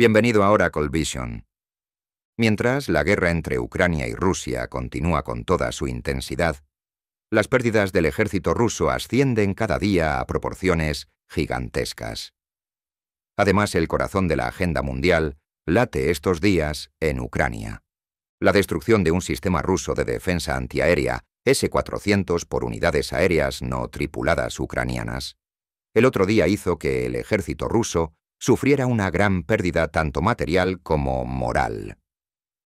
Bienvenido ahora a Colvision. Mientras la guerra entre Ucrania y Rusia continúa con toda su intensidad, las pérdidas del ejército ruso ascienden cada día a proporciones gigantescas. Además, el corazón de la agenda mundial late estos días en Ucrania. La destrucción de un sistema ruso de defensa antiaérea S-400 por unidades aéreas no tripuladas ucranianas. El otro día hizo que el ejército ruso sufriera una gran pérdida tanto material como moral.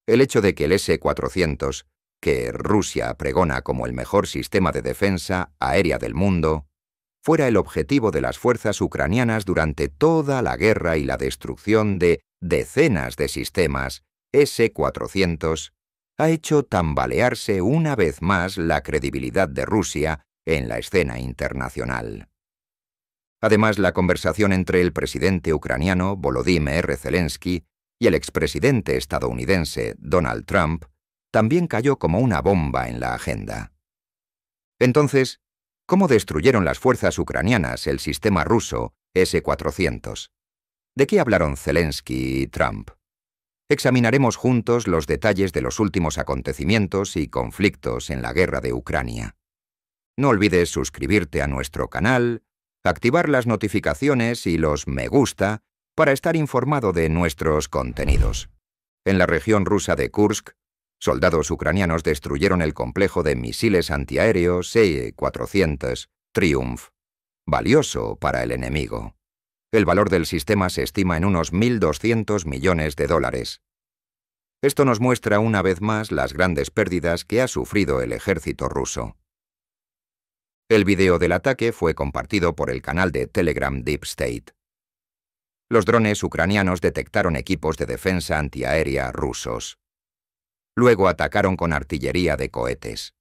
El hecho de que el S-400, que Rusia pregona como el mejor sistema de defensa aérea del mundo, fuera el objetivo de las fuerzas ucranianas durante toda la guerra y la destrucción de decenas de sistemas S-400, ha hecho tambalearse una vez más la credibilidad de Rusia en la escena internacional. Además, la conversación entre el presidente ucraniano Volodymyr Zelensky y el expresidente estadounidense Donald Trump también cayó como una bomba en la agenda. Entonces, ¿cómo destruyeron las fuerzas ucranianas el sistema ruso S-400? ¿De qué hablaron Zelensky y Trump? Examinaremos juntos los detalles de los últimos acontecimientos y conflictos en la guerra de Ucrania. No olvides suscribirte a nuestro canal, activar las notificaciones y los me gusta para estar informado de nuestros contenidos. En la región rusa de Kursk, soldados ucranianos destruyeron el complejo de misiles antiaéreos e 400 Triumph, valioso para el enemigo. El valor del sistema se estima en unos 1.200 millones de dólares. Esto nos muestra una vez más las grandes pérdidas que ha sufrido el ejército ruso. El video del ataque fue compartido por el canal de Telegram Deep State. Los drones ucranianos detectaron equipos de defensa antiaérea rusos. Luego atacaron con artillería de cohetes.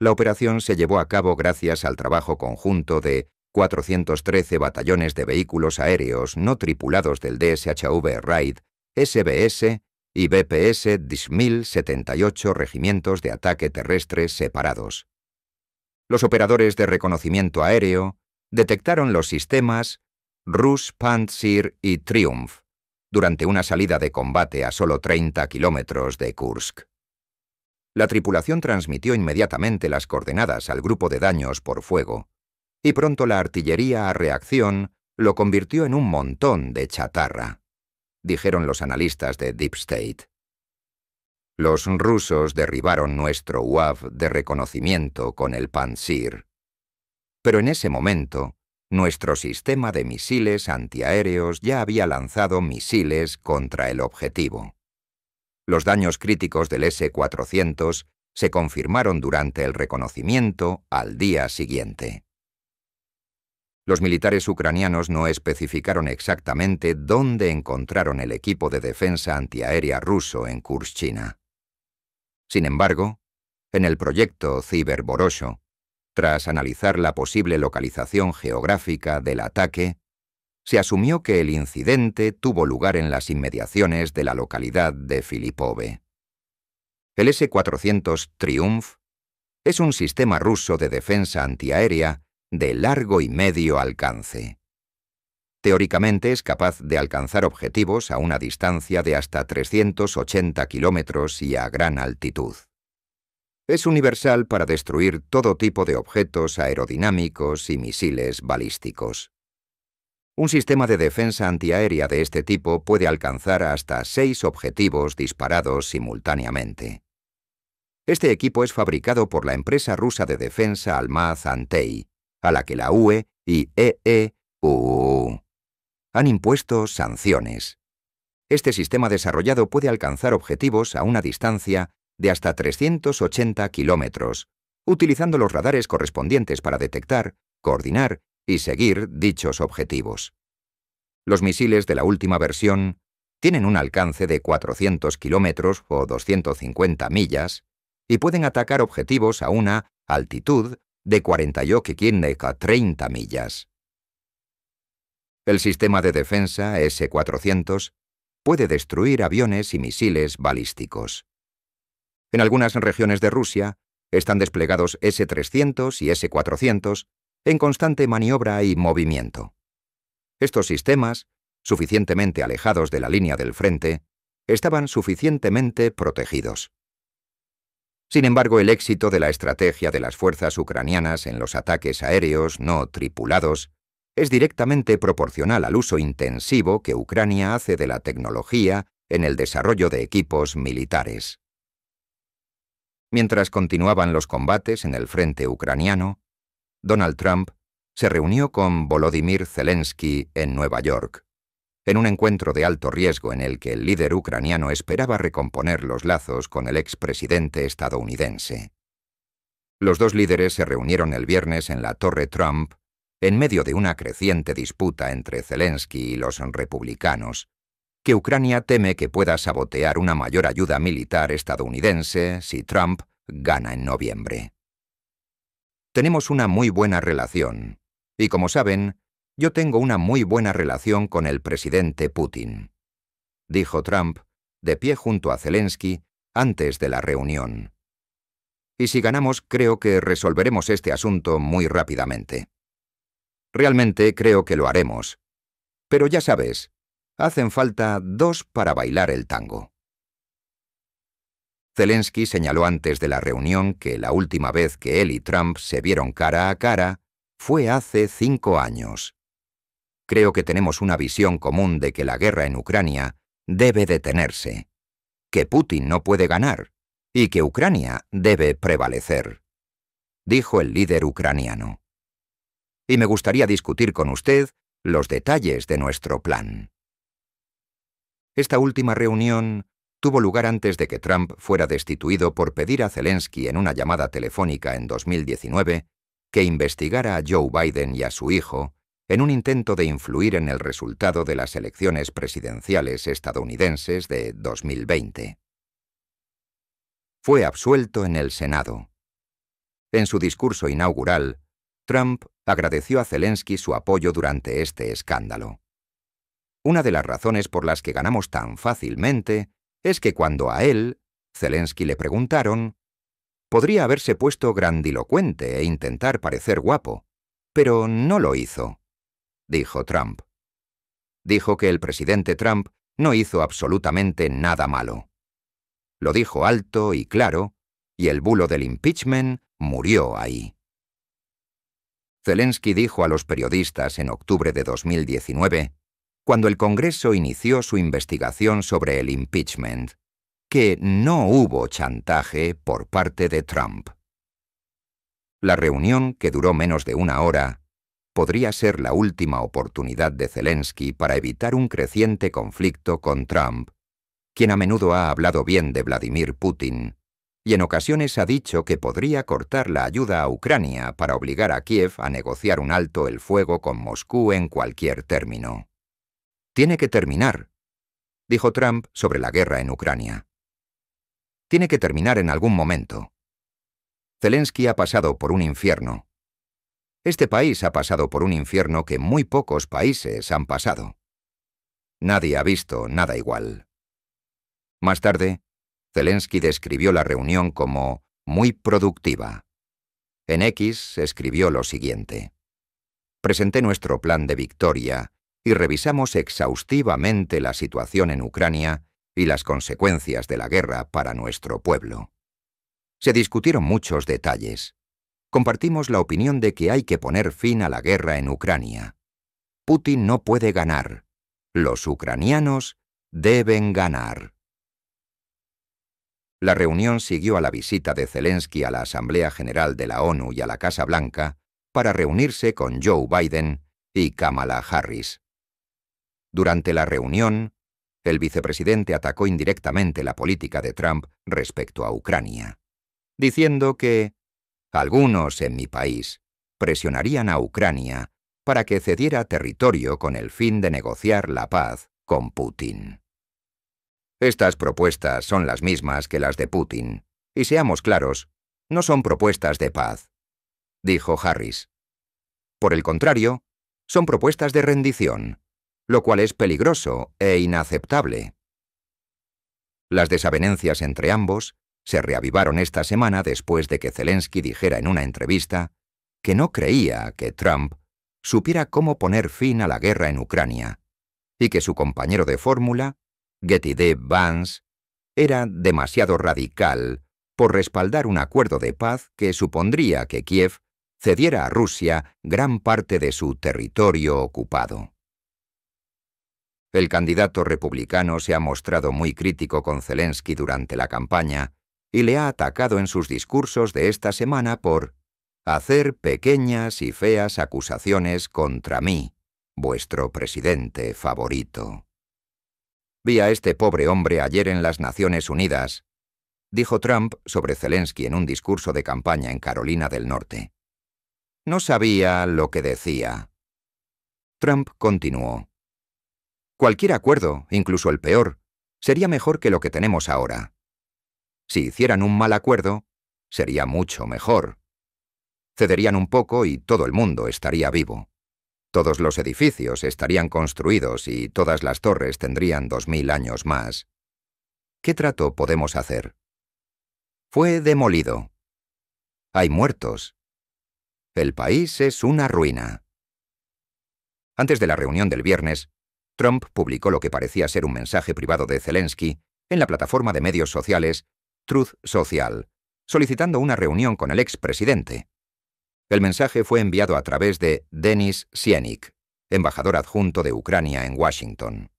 La operación se llevó a cabo gracias al trabajo conjunto de 413 batallones de vehículos aéreos no tripulados del DSHV Raid, SBS y BPS 1078 regimientos de ataque terrestre separados los operadores de reconocimiento aéreo detectaron los sistemas Rus, Pantsir y Triumph durante una salida de combate a solo 30 kilómetros de Kursk. La tripulación transmitió inmediatamente las coordenadas al grupo de daños por fuego, y pronto la artillería a reacción lo convirtió en un montón de chatarra, dijeron los analistas de Deep State. Los rusos derribaron nuestro UAV de reconocimiento con el Pantsir. Pero en ese momento, nuestro sistema de misiles antiaéreos ya había lanzado misiles contra el objetivo. Los daños críticos del S-400 se confirmaron durante el reconocimiento al día siguiente. Los militares ucranianos no especificaron exactamente dónde encontraron el equipo de defensa antiaérea ruso en Kurskina. Sin embargo, en el proyecto Ciberboroso, tras analizar la posible localización geográfica del ataque, se asumió que el incidente tuvo lugar en las inmediaciones de la localidad de Filipove. El S-400 Triumph es un sistema ruso de defensa antiaérea de largo y medio alcance teóricamente es capaz de alcanzar objetivos a una distancia de hasta 380 kilómetros y a gran altitud. Es universal para destruir todo tipo de objetos aerodinámicos y misiles balísticos. Un sistema de defensa antiaérea de este tipo puede alcanzar hasta seis objetivos disparados simultáneamente. Este equipo es fabricado por la empresa rusa de defensa Almaz Antei, a la que la UE y EEUU han impuesto sanciones. Este sistema desarrollado puede alcanzar objetivos a una distancia de hasta 380 kilómetros, utilizando los radares correspondientes para detectar, coordinar y seguir dichos objetivos. Los misiles de la última versión tienen un alcance de 400 kilómetros o 250 millas y pueden atacar objetivos a una altitud de 48 a 30 millas. El sistema de defensa S-400 puede destruir aviones y misiles balísticos. En algunas regiones de Rusia están desplegados S-300 y S-400 en constante maniobra y movimiento. Estos sistemas, suficientemente alejados de la línea del frente, estaban suficientemente protegidos. Sin embargo, el éxito de la estrategia de las fuerzas ucranianas en los ataques aéreos no tripulados es directamente proporcional al uso intensivo que Ucrania hace de la tecnología en el desarrollo de equipos militares. Mientras continuaban los combates en el frente ucraniano, Donald Trump se reunió con Volodymyr Zelensky en Nueva York, en un encuentro de alto riesgo en el que el líder ucraniano esperaba recomponer los lazos con el expresidente estadounidense. Los dos líderes se reunieron el viernes en la Torre Trump en medio de una creciente disputa entre Zelensky y los republicanos, que Ucrania teme que pueda sabotear una mayor ayuda militar estadounidense si Trump gana en noviembre. Tenemos una muy buena relación, y como saben, yo tengo una muy buena relación con el presidente Putin, dijo Trump, de pie junto a Zelensky, antes de la reunión. Y si ganamos, creo que resolveremos este asunto muy rápidamente. Realmente creo que lo haremos. Pero ya sabes, hacen falta dos para bailar el tango. Zelensky señaló antes de la reunión que la última vez que él y Trump se vieron cara a cara fue hace cinco años. Creo que tenemos una visión común de que la guerra en Ucrania debe detenerse, que Putin no puede ganar y que Ucrania debe prevalecer, dijo el líder ucraniano y me gustaría discutir con usted los detalles de nuestro plan. Esta última reunión tuvo lugar antes de que Trump fuera destituido por pedir a Zelensky en una llamada telefónica en 2019 que investigara a Joe Biden y a su hijo en un intento de influir en el resultado de las elecciones presidenciales estadounidenses de 2020. Fue absuelto en el Senado. En su discurso inaugural, Trump agradeció a Zelensky su apoyo durante este escándalo. Una de las razones por las que ganamos tan fácilmente es que cuando a él, Zelensky le preguntaron, podría haberse puesto grandilocuente e intentar parecer guapo, pero no lo hizo, dijo Trump. Dijo que el presidente Trump no hizo absolutamente nada malo. Lo dijo alto y claro, y el bulo del impeachment murió ahí. Zelensky dijo a los periodistas en octubre de 2019, cuando el Congreso inició su investigación sobre el impeachment, que no hubo chantaje por parte de Trump. La reunión, que duró menos de una hora, podría ser la última oportunidad de Zelensky para evitar un creciente conflicto con Trump, quien a menudo ha hablado bien de Vladimir Putin y en ocasiones ha dicho que podría cortar la ayuda a Ucrania para obligar a Kiev a negociar un alto el fuego con Moscú en cualquier término. Tiene que terminar, dijo Trump sobre la guerra en Ucrania. Tiene que terminar en algún momento. Zelensky ha pasado por un infierno. Este país ha pasado por un infierno que muy pocos países han pasado. Nadie ha visto nada igual. Más tarde, Zelensky describió la reunión como muy productiva. En X escribió lo siguiente. Presenté nuestro plan de victoria y revisamos exhaustivamente la situación en Ucrania y las consecuencias de la guerra para nuestro pueblo. Se discutieron muchos detalles. Compartimos la opinión de que hay que poner fin a la guerra en Ucrania. Putin no puede ganar. Los ucranianos deben ganar. La reunión siguió a la visita de Zelensky a la Asamblea General de la ONU y a la Casa Blanca para reunirse con Joe Biden y Kamala Harris. Durante la reunión, el vicepresidente atacó indirectamente la política de Trump respecto a Ucrania, diciendo que algunos en mi país presionarían a Ucrania para que cediera territorio con el fin de negociar la paz con Putin. Estas propuestas son las mismas que las de Putin. Y seamos claros, no son propuestas de paz, dijo Harris. Por el contrario, son propuestas de rendición, lo cual es peligroso e inaceptable. Las desavenencias entre ambos se reavivaron esta semana después de que Zelensky dijera en una entrevista que no creía que Trump supiera cómo poner fin a la guerra en Ucrania y que su compañero de fórmula Getty D. Vance, era demasiado radical por respaldar un acuerdo de paz que supondría que Kiev cediera a Rusia gran parte de su territorio ocupado. El candidato republicano se ha mostrado muy crítico con Zelensky durante la campaña y le ha atacado en sus discursos de esta semana por hacer pequeñas y feas acusaciones contra mí, vuestro presidente favorito. Vi a este pobre hombre ayer en las Naciones Unidas, dijo Trump sobre Zelensky en un discurso de campaña en Carolina del Norte. No sabía lo que decía. Trump continuó. Cualquier acuerdo, incluso el peor, sería mejor que lo que tenemos ahora. Si hicieran un mal acuerdo, sería mucho mejor. Cederían un poco y todo el mundo estaría vivo. Todos los edificios estarían construidos y todas las torres tendrían dos mil años más. ¿Qué trato podemos hacer? Fue demolido. Hay muertos. El país es una ruina. Antes de la reunión del viernes, Trump publicó lo que parecía ser un mensaje privado de Zelensky en la plataforma de medios sociales Truth Social, solicitando una reunión con el expresidente. El mensaje fue enviado a través de Denis Sienik, embajador adjunto de Ucrania en Washington.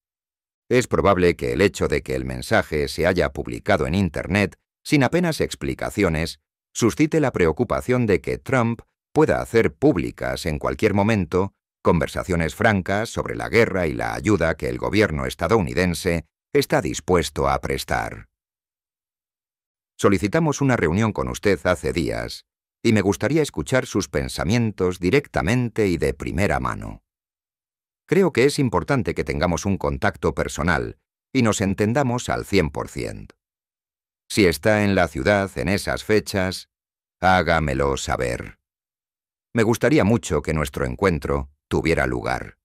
Es probable que el hecho de que el mensaje se haya publicado en Internet sin apenas explicaciones suscite la preocupación de que Trump pueda hacer públicas en cualquier momento conversaciones francas sobre la guerra y la ayuda que el gobierno estadounidense está dispuesto a prestar. Solicitamos una reunión con usted hace días, y me gustaría escuchar sus pensamientos directamente y de primera mano. Creo que es importante que tengamos un contacto personal y nos entendamos al 100%. Si está en la ciudad en esas fechas, hágamelo saber. Me gustaría mucho que nuestro encuentro tuviera lugar.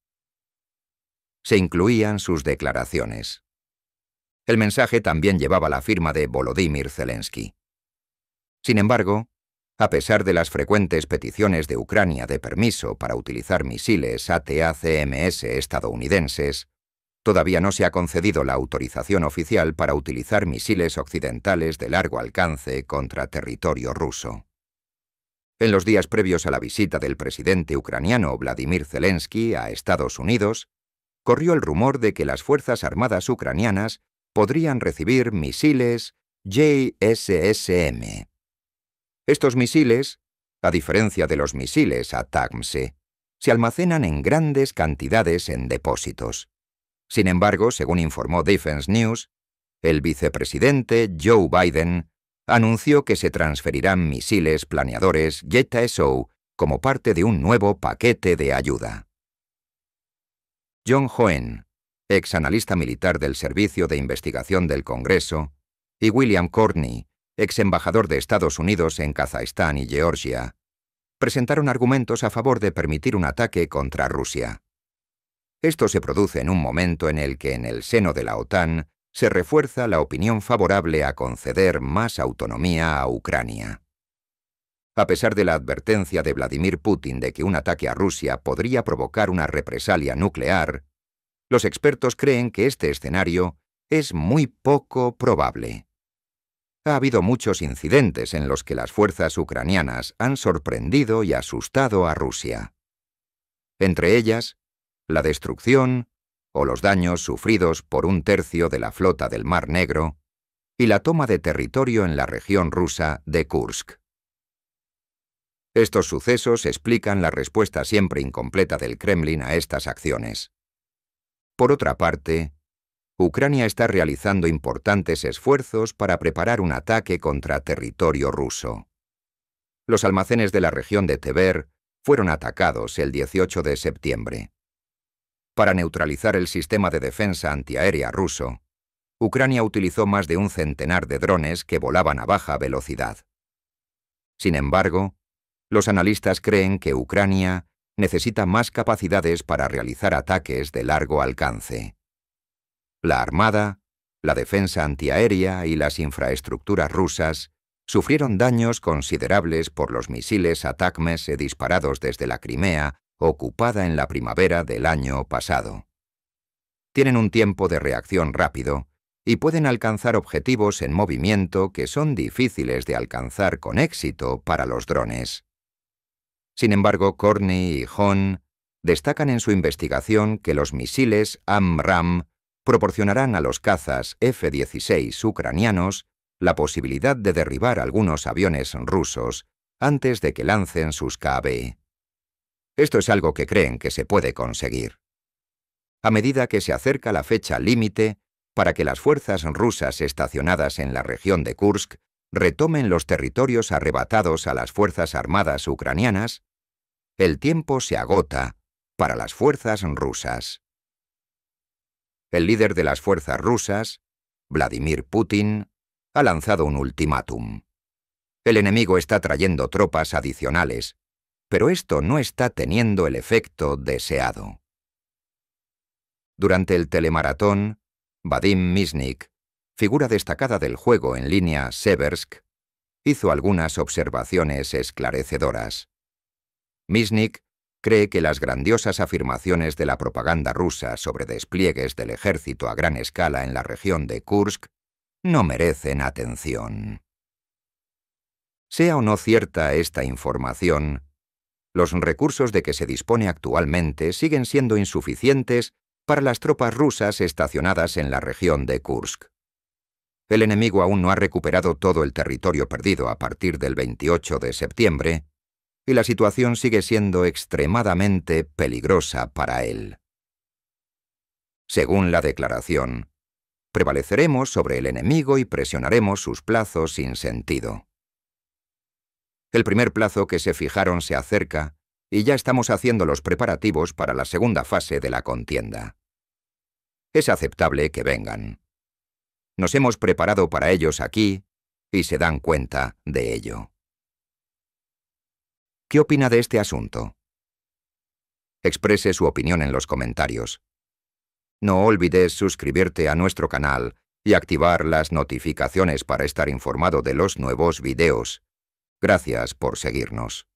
Se incluían sus declaraciones. El mensaje también llevaba la firma de Volodymyr Zelensky. Sin embargo, a pesar de las frecuentes peticiones de Ucrania de permiso para utilizar misiles ATACMS estadounidenses, todavía no se ha concedido la autorización oficial para utilizar misiles occidentales de largo alcance contra territorio ruso. En los días previos a la visita del presidente ucraniano Vladimir Zelensky a Estados Unidos, corrió el rumor de que las Fuerzas Armadas ucranianas podrían recibir misiles JSSM, estos misiles, a diferencia de los misiles ATACMS, se almacenan en grandes cantidades en depósitos. Sin embargo, según informó Defense News, el vicepresidente Joe Biden anunció que se transferirán misiles planeadores JSO como parte de un nuevo paquete de ayuda. John Hoen, ex analista militar del Servicio de Investigación del Congreso, y William Courtney, ex embajador de Estados Unidos en Kazajistán y Georgia, presentaron argumentos a favor de permitir un ataque contra Rusia. Esto se produce en un momento en el que en el seno de la OTAN se refuerza la opinión favorable a conceder más autonomía a Ucrania. A pesar de la advertencia de Vladimir Putin de que un ataque a Rusia podría provocar una represalia nuclear, los expertos creen que este escenario es muy poco probable ha habido muchos incidentes en los que las fuerzas ucranianas han sorprendido y asustado a Rusia. Entre ellas, la destrucción o los daños sufridos por un tercio de la flota del Mar Negro y la toma de territorio en la región rusa de Kursk. Estos sucesos explican la respuesta siempre incompleta del Kremlin a estas acciones. Por otra parte, Ucrania está realizando importantes esfuerzos para preparar un ataque contra territorio ruso. Los almacenes de la región de Tever fueron atacados el 18 de septiembre. Para neutralizar el sistema de defensa antiaérea ruso, Ucrania utilizó más de un centenar de drones que volaban a baja velocidad. Sin embargo, los analistas creen que Ucrania necesita más capacidades para realizar ataques de largo alcance. La Armada, la defensa antiaérea y las infraestructuras rusas sufrieron daños considerables por los misiles atacmes disparados desde la Crimea, ocupada en la primavera del año pasado. Tienen un tiempo de reacción rápido y pueden alcanzar objetivos en movimiento que son difíciles de alcanzar con éxito para los drones. Sin embargo, Corney y Hon destacan en su investigación que los misiles AMRAM proporcionarán a los cazas F-16 ucranianos la posibilidad de derribar algunos aviones rusos antes de que lancen sus KB. Esto es algo que creen que se puede conseguir. A medida que se acerca la fecha límite para que las fuerzas rusas estacionadas en la región de Kursk retomen los territorios arrebatados a las Fuerzas Armadas ucranianas, el tiempo se agota para las fuerzas rusas el líder de las fuerzas rusas, Vladimir Putin, ha lanzado un ultimátum. El enemigo está trayendo tropas adicionales, pero esto no está teniendo el efecto deseado. Durante el telemaratón, Vadim Misnik, figura destacada del juego en línea Seversk, hizo algunas observaciones esclarecedoras. Misnik cree que las grandiosas afirmaciones de la propaganda rusa sobre despliegues del ejército a gran escala en la región de Kursk no merecen atención. Sea o no cierta esta información, los recursos de que se dispone actualmente siguen siendo insuficientes para las tropas rusas estacionadas en la región de Kursk. El enemigo aún no ha recuperado todo el territorio perdido a partir del 28 de septiembre y la situación sigue siendo extremadamente peligrosa para él. Según la declaración, prevaleceremos sobre el enemigo y presionaremos sus plazos sin sentido. El primer plazo que se fijaron se acerca y ya estamos haciendo los preparativos para la segunda fase de la contienda. Es aceptable que vengan. Nos hemos preparado para ellos aquí y se dan cuenta de ello. ¿Qué opina de este asunto? Exprese su opinión en los comentarios. No olvides suscribirte a nuestro canal y activar las notificaciones para estar informado de los nuevos videos. Gracias por seguirnos.